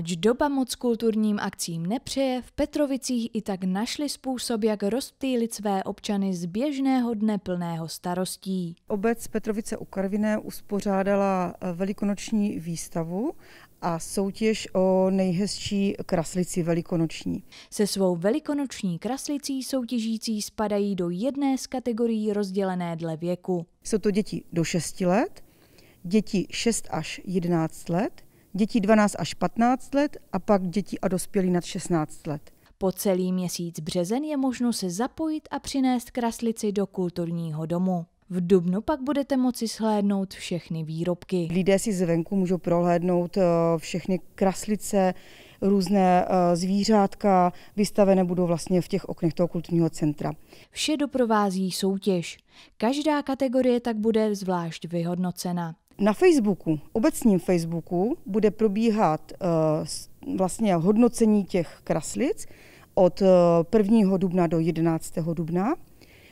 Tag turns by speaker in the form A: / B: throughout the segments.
A: Ač doba moc kulturním akcím nepřeje, v Petrovicích i tak našli způsob, jak rozptýlit
B: své občany z běžného dne plného starostí. Obec Petrovice u Karviné uspořádala eh, velikonoční výstavu a soutěž o nejhezčí kraslici velikonoční. Se svou velikonoční kraslicí soutěžící spadají do jedné z kategorií rozdělené dle věku. Jsou to děti do 6 let, děti 6 až 11 let, dětí 12 až 15 let a pak dětí a dospělí nad 16 let. Po celý měsíc březen je možno se zapojit
A: a přinést kraslici do kulturního domu. V Dubnu pak budete moci shlédnout
B: všechny výrobky. Lidé si zvenku můžou prohlédnout eh, všechny kraslice, různé eh, zvířátka, vystavené budou vlastně v těch oknech toho kulturního centra. Vše doprovází soutěž. Každá kategorie tak bude zvlášť vyhodnocena. Na Facebooku, obecním Facebooku, bude probíhat eh, vlastně hodnocení těch kraslic od 1. Eh, dubna do 11. dubna,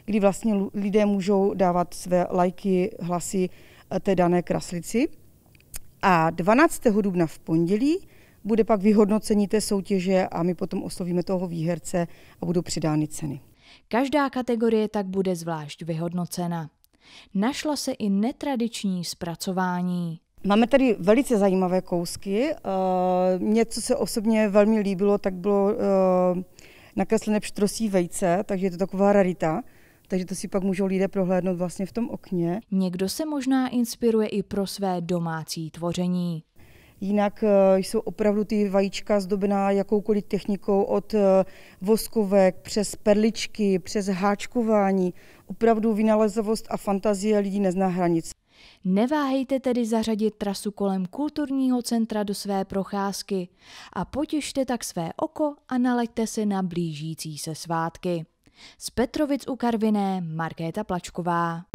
B: kdy vlastně lidé můžou dávat své lajky, hlasy eh, té dané kraslici. A 12. dubna v pondělí bude pak vyhodnocení té soutěže a my potom oslovíme toho výherce a budou přidány ceny. Každá kategorie tak bude zvlášť vyhodnocena. Našla se i netradiční zpracování. Máme tady velice zajímavé kousky. Eh, něco se osobně velmi líbilo, tak bylo eh, nakreslené pštrosí vejce, takže je to taková rarita. Takže to si pak můžou lidé prohlédnout vlastně v tom okně. Někdo se možná inspiruje i pro své domácí tvoření. Jinak eh, jsou opravdu ty vajíčka zdobená jakoukoliv technikou od eh, voskovek přes perličky, přes háčkování. Opravdu vynalezovost a fantazie lidí nezná hranic. Neváhejte tedy zařadit trasu kolem kulturního centra do své procházky a
A: potěšte tak své oko a nalaďte se na blížící se svátky. Z Petrovic u Karviné Markéta Plačková.